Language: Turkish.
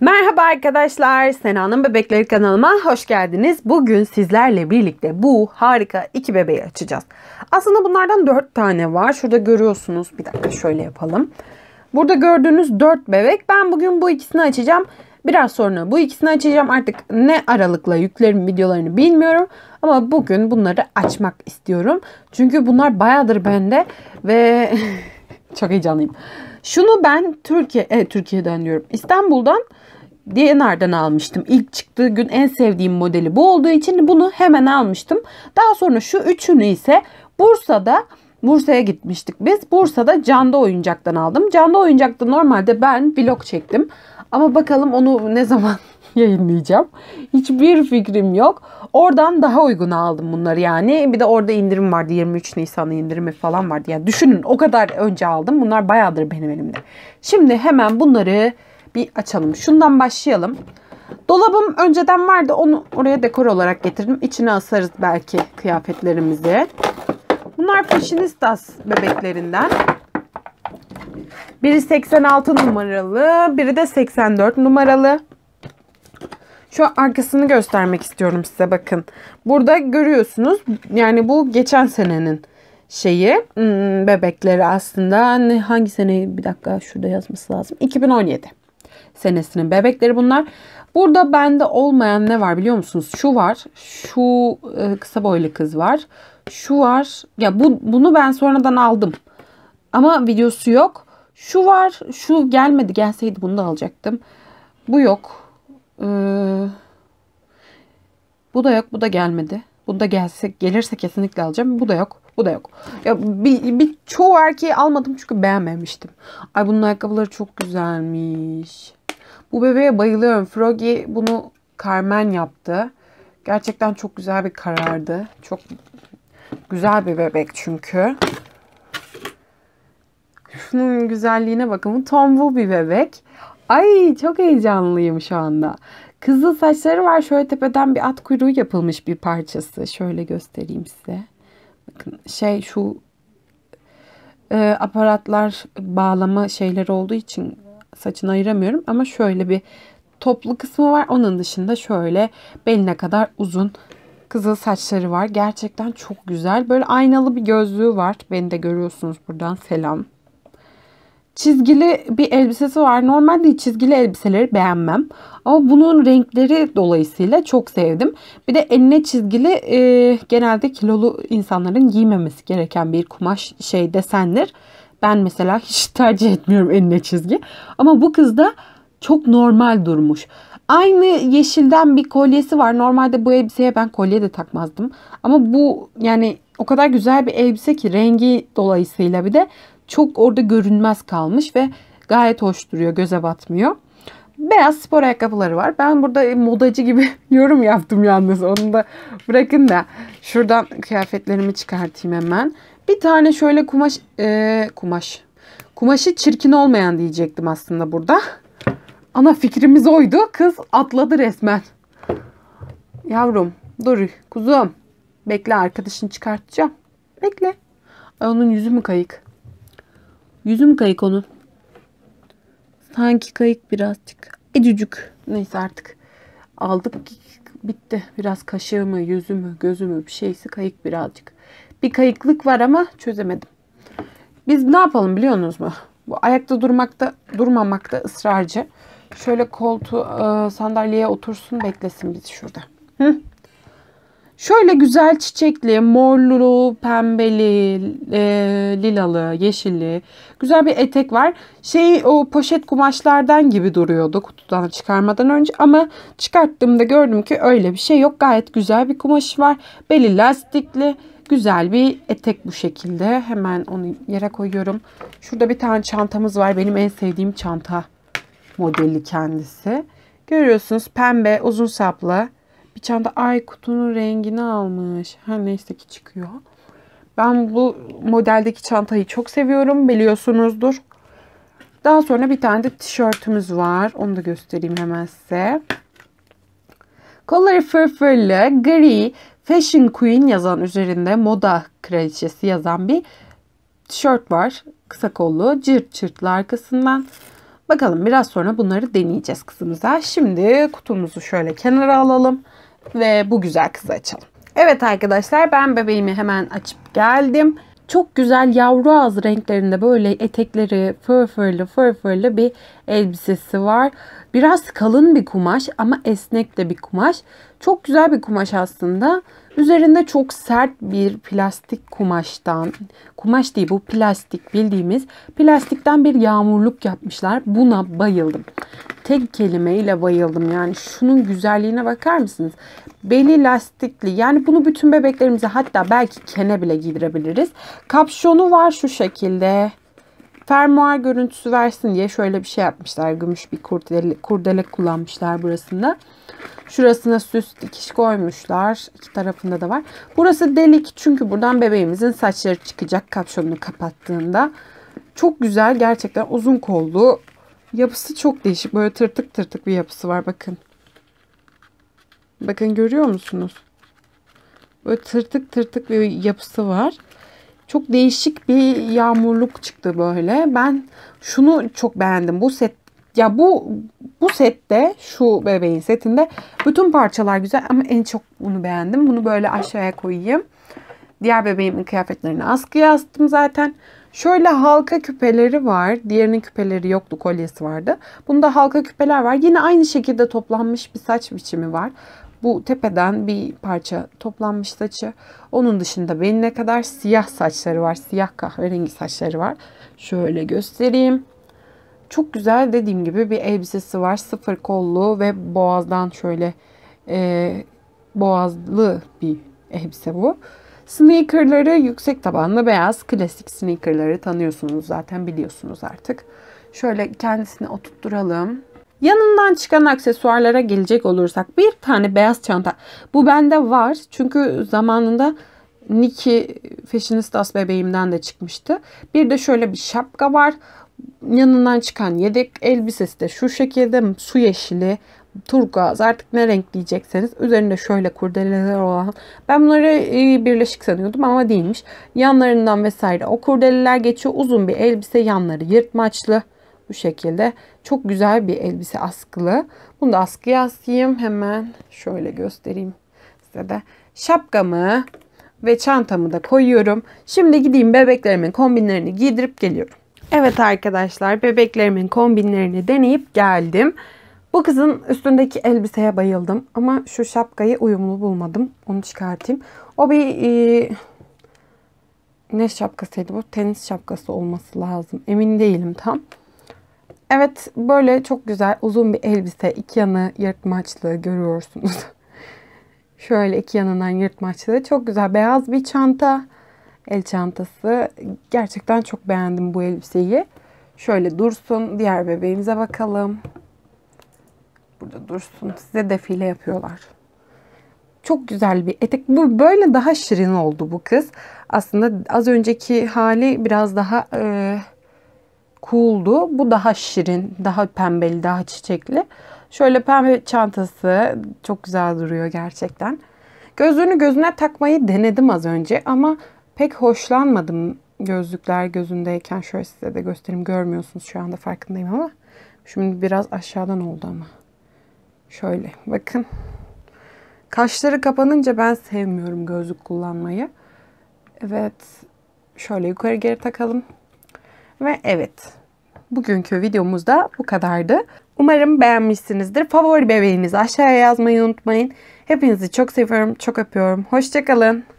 Merhaba arkadaşlar. Sena'nın Bebekleri kanalıma hoş geldiniz. Bugün sizlerle birlikte bu harika iki bebeği açacağız. Aslında bunlardan dört tane var. Şurada görüyorsunuz. Bir dakika şöyle yapalım. Burada gördüğünüz dört bebek. Ben bugün bu ikisini açacağım. Biraz sonra bu ikisini açacağım. Artık ne aralıkla yüklerim videolarını bilmiyorum. Ama bugün bunları açmak istiyorum. Çünkü bunlar bayağıdır bende ve çok heyecanlıyım. Şunu ben Türkiye, e, Türkiye'den diyorum. İstanbul'dan DNR'dan almıştım. İlk çıktığı gün en sevdiğim modeli bu olduğu için bunu hemen almıştım. Daha sonra şu üçünü ise Bursa'da Bursa'ya gitmiştik biz. Bursa'da Canda Oyuncak'tan aldım. Canda Oyuncak'ta normalde ben vlog çektim. Ama bakalım onu ne zaman yayınlayacağım. Hiçbir fikrim yok. Oradan daha uygun aldım bunları yani. Bir de orada indirim vardı. 23 Nisan indirimi falan vardı. Yani düşünün o kadar önce aldım. Bunlar bayağıdır benim elimde. Şimdi hemen bunları bir açalım. Şundan başlayalım. Dolabım önceden vardı. Onu oraya dekor olarak getirdim. İçine asarız belki kıyafetlerimizi. Bunlar Fashionistas bebeklerinden. Biri 86 numaralı, biri de 84 numaralı. Şu arkasını göstermek istiyorum size bakın. Burada görüyorsunuz yani bu geçen senenin şeyi hmm, bebekleri aslında hani hangi sene bir dakika şurada yazması lazım 2017 senesinin bebekleri bunlar. Burada bende olmayan ne var biliyor musunuz? Şu var. Şu e, kısa boylu kız var. Şu var. Ya bu bunu ben sonradan aldım. Ama videosu yok. Şu var. Şu gelmedi. Gelseydi bunu da alacaktım. Bu yok. Ee, bu da yok. Bu da gelmedi. Bu da gelse, gelirse kesinlikle alacağım. Bu da yok. Bu da yok. Ya bir, bir çoğu erkeği almadım çünkü beğenmemiştim. Ay bunun ayakkabıları çok güzelmiş. Bu bebeğe bayılıyorum. Froggy bunu Carmen yaptı. Gerçekten çok güzel bir karardı. Çok güzel bir bebek çünkü. Şunun güzelliğine bakın. Bu tombul bir bebek. Ay çok heyecanlıyım şu anda. Kızıl saçları var. Şöyle tepeden bir at kuyruğu yapılmış bir parçası. Şöyle göstereyim size. Bakın şey şu e, aparatlar bağlama şeyleri olduğu için saçını ayıramıyorum ama şöyle bir toplu kısmı var. Onun dışında şöyle beline kadar uzun kızıl saçları var. Gerçekten çok güzel. Böyle aynalı bir gözlüğü var. Beni de görüyorsunuz buradan. Selam. Çizgili bir elbisesi var. Normalde çizgili elbiseleri beğenmem. Ama bunun renkleri dolayısıyla çok sevdim. Bir de eline çizgili e, genelde kilolu insanların giymemesi gereken bir kumaş şey desendir. Ben mesela hiç tercih etmiyorum enine çizgi. Ama bu kız da çok normal durmuş. Aynı yeşilden bir kolyesi var. Normalde bu elbiseye ben kolye de takmazdım. Ama bu yani o kadar güzel bir elbise ki rengi dolayısıyla bir de çok orada görünmez kalmış ve gayet hoş duruyor. Göze batmıyor. Beyaz spor ayakkabıları var. Ben burada modacı gibi yorum yaptım yalnız. Onu da bırakın da şuradan kıyafetlerimi çıkartayım hemen. Bir tane şöyle kumaş e, kumaş kumaşı çirkin olmayan diyecektim aslında burada. Ana fikrimiz oydu. Kız atladı resmen. Yavrum dur kuzum. Bekle arkadaşını çıkartacağım. Bekle. Ay, onun yüzü mü kayık? Yüzü mü kayık onun? Sanki kayık birazcık. Ecücük. Neyse artık aldık bitti. Biraz kaşığı mı, yüzü mü, gözü mü bir şeysi kayık birazcık bir kayıklık var ama çözemedim. Biz ne yapalım biliyorsunuz mu? Bu ayakta durmakta, durmamakta ısrarcı. Şöyle koltuğu e, sandalyeye otursun beklesin bizi şurada. Hı? Şöyle güzel çiçekli, morlu, pembeli, e, lilalı, yeşilli güzel bir etek var. Şey o poşet kumaşlardan gibi duruyordu kutudan çıkarmadan önce ama çıkarttığımda gördüm ki öyle bir şey yok. Gayet güzel bir kumaşı var. Beli lastikli. Güzel bir etek bu şekilde. Hemen onu yere koyuyorum. Şurada bir tane çantamız var. Benim en sevdiğim çanta modeli kendisi. Görüyorsunuz pembe uzun saplı. Bir çanta ay kutunun rengini almış. Her neyse ki çıkıyor. Ben bu modeldeki çantayı çok seviyorum. Biliyorsunuzdur. Daha sonra bir tane de tişörtümüz var. Onu da göstereyim hemen size. Kolları fırfırlı, gri, Fashion Queen yazan üzerinde moda kraliçesi yazan bir tişört var. Kısa kollu cırt cırtlı arkasından. Bakalım biraz sonra bunları deneyeceğiz kızımıza. Şimdi kutumuzu şöyle kenara alalım ve bu güzel kızı açalım. Evet arkadaşlar ben bebeğimi hemen açıp geldim çok güzel yavru ağız renklerinde böyle etekleri fırfırlı fırfırlı bir elbisesi var. Biraz kalın bir kumaş ama esnek de bir kumaş. Çok güzel bir kumaş aslında. Üzerinde çok sert bir plastik kumaştan, kumaş değil bu plastik bildiğimiz plastikten bir yağmurluk yapmışlar. Buna bayıldım tek kelimeyle bayıldım. Yani şunun güzelliğine bakar mısınız? Beli lastikli. Yani bunu bütün bebeklerimize hatta belki kene bile giydirebiliriz. Kapşonu var şu şekilde. Fermuar görüntüsü versin diye şöyle bir şey yapmışlar. Gümüş bir kurdele, kurdele kullanmışlar burasında. Şurasına süs dikiş koymuşlar. İki tarafında da var. Burası delik çünkü buradan bebeğimizin saçları çıkacak kapşonunu kapattığında. Çok güzel gerçekten uzun kollu Yapısı çok değişik. Böyle tırtık tırtık bir yapısı var. Bakın. Bakın görüyor musunuz? Böyle tırtık tırtık bir yapısı var. Çok değişik bir yağmurluk çıktı böyle. Ben şunu çok beğendim. Bu set ya bu bu sette şu bebeğin setinde bütün parçalar güzel ama en çok bunu beğendim. Bunu böyle aşağıya koyayım. Diğer bebeğimin kıyafetlerini askıya astım zaten. Şöyle halka küpeleri var. Diğerinin küpeleri yoktu, kolyesi vardı. Bunda halka küpeler var. Yine aynı şekilde toplanmış bir saç biçimi var. Bu tepeden bir parça toplanmış saçı. Onun dışında beline kadar siyah saçları var. Siyah kahverengi saçları var. Şöyle göstereyim. Çok güzel dediğim gibi bir elbisesi var. Sıfır kollu ve boğazdan şöyle e, boğazlı bir elbise bu. Sneakerları yüksek tabanlı beyaz klasik sneakerları tanıyorsunuz zaten biliyorsunuz artık. Şöyle kendisini oturtturalım. Yanından çıkan aksesuarlara gelecek olursak bir tane beyaz çanta. Bu bende var çünkü zamanında Niki Fashionistas bebeğimden de çıkmıştı. Bir de şöyle bir şapka var. Yanından çıkan yedek elbisesi de şu şekilde su yeşili, turkuaz artık ne renk diyecekseniz üzerinde şöyle kurdeleler olan ben bunları e, birleşik sanıyordum ama değilmiş. Yanlarından vesaire o kurdeleler geçiyor. Uzun bir elbise yanları yırtmaçlı bu şekilde. Çok güzel bir elbise askılı. Bunu da askıya asayım. Hemen şöyle göstereyim size de. Şapkamı ve çantamı da koyuyorum. Şimdi gideyim bebeklerimin kombinlerini giydirip geliyorum. Evet arkadaşlar bebeklerimin kombinlerini deneyip geldim. Bu kızın üstündeki elbiseye bayıldım. Ama şu şapkayı uyumlu bulmadım. Onu çıkartayım. O bir e, ne şapkasıydı bu? Tenis şapkası olması lazım. Emin değilim tam. Evet böyle çok güzel uzun bir elbise. İki yanı yırtmaçlı görüyorsunuz. Şöyle iki yanından yırtmaçlı. Çok güzel beyaz bir çanta. El çantası. Gerçekten çok beğendim bu elbiseyi. Şöyle dursun. Diğer bebeğimize bakalım burada dursun. Size defile yapıyorlar. Çok güzel bir etek. Bu böyle daha şirin oldu bu kız. Aslında az önceki hali biraz daha e, cool'du. Bu daha şirin, daha pembeli, daha çiçekli. Şöyle pembe çantası çok güzel duruyor gerçekten. Gözlüğünü gözüne takmayı denedim az önce ama pek hoşlanmadım gözlükler gözündeyken. Şöyle size de göstereyim. Görmüyorsunuz şu anda farkındayım ama. Şimdi biraz aşağıdan oldu ama. Şöyle bakın. Kaşları kapanınca ben sevmiyorum gözlük kullanmayı. Evet. Şöyle yukarı geri takalım. Ve evet. Bugünkü videomuz da bu kadardı. Umarım beğenmişsinizdir. Favori bebeğinizi aşağıya yazmayı unutmayın. Hepinizi çok seviyorum, çok öpüyorum. Hoşçakalın.